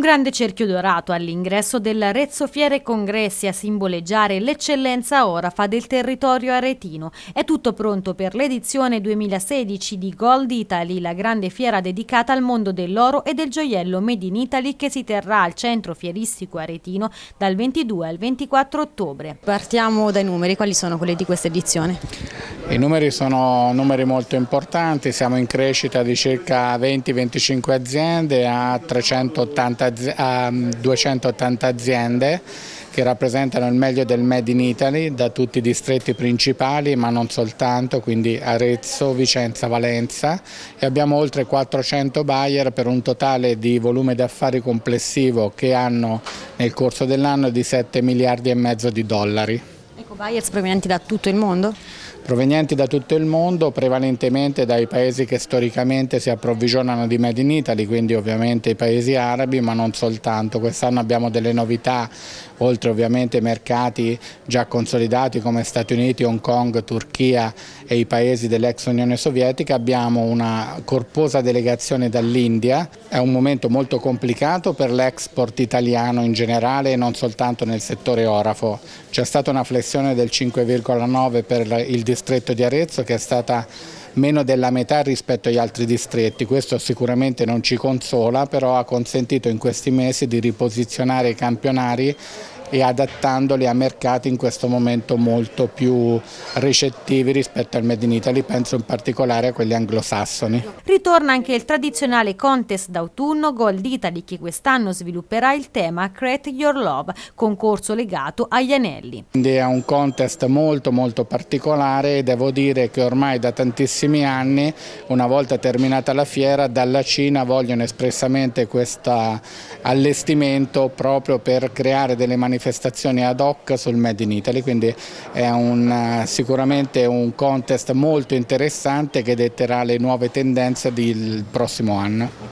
Un grande cerchio dorato all'ingresso dell'Arezzo Fiere Congressi a simboleggiare l'eccellenza orafa del territorio aretino. È tutto pronto per l'edizione 2016 di Gold Italy, la grande fiera dedicata al mondo dell'oro e del gioiello Made in Italy che si terrà al centro fieristico aretino dal 22 al 24 ottobre. Partiamo dai numeri, quali sono quelli di questa edizione? I numeri sono numeri molto importanti, siamo in crescita di circa 20-25 aziende a, 380, a 280 mm, aziende che rappresentano il meglio del Made in Italy da tutti i distretti principali ma non soltanto, quindi Arezzo, Vicenza, Valenza e abbiamo oltre 400 buyer per un totale di volume d'affari complessivo che hanno nel corso dell'anno di 7 miliardi e mezzo di dollari. Ecco, buyers provenienti da tutto il mondo? provenienti da tutto il mondo, prevalentemente dai paesi che storicamente si approvvigionano di Made in Italy, quindi ovviamente i paesi arabi, ma non soltanto. Quest'anno abbiamo delle novità, oltre ovviamente mercati già consolidati come Stati Uniti, Hong Kong, Turchia e i paesi dell'ex Unione Sovietica, abbiamo una corposa delegazione dall'India. È un momento molto complicato per l'export italiano in generale e non soltanto nel settore orafo. C'è stata una flessione del 5,9 per il distretto distretto di Arezzo che è stata meno della metà rispetto agli altri distretti. Questo sicuramente non ci consola, però ha consentito in questi mesi di riposizionare i campionari e adattandoli a mercati in questo momento molto più recettivi rispetto al Made in Italy, penso in particolare a quelli anglosassoni. Ritorna anche il tradizionale contest d'autunno Gold Italy che quest'anno svilupperà il tema Create Your Love, concorso legato agli anelli. Quindi è un contest molto molto particolare e devo dire che ormai da tantissimi anni, una volta terminata la fiera, dalla Cina vogliono espressamente questo allestimento proprio per creare delle manifestazioni manifestazione ad hoc sul Made in Italy, quindi è un, eh, sicuramente un contest molto interessante che detterà le nuove tendenze del prossimo anno.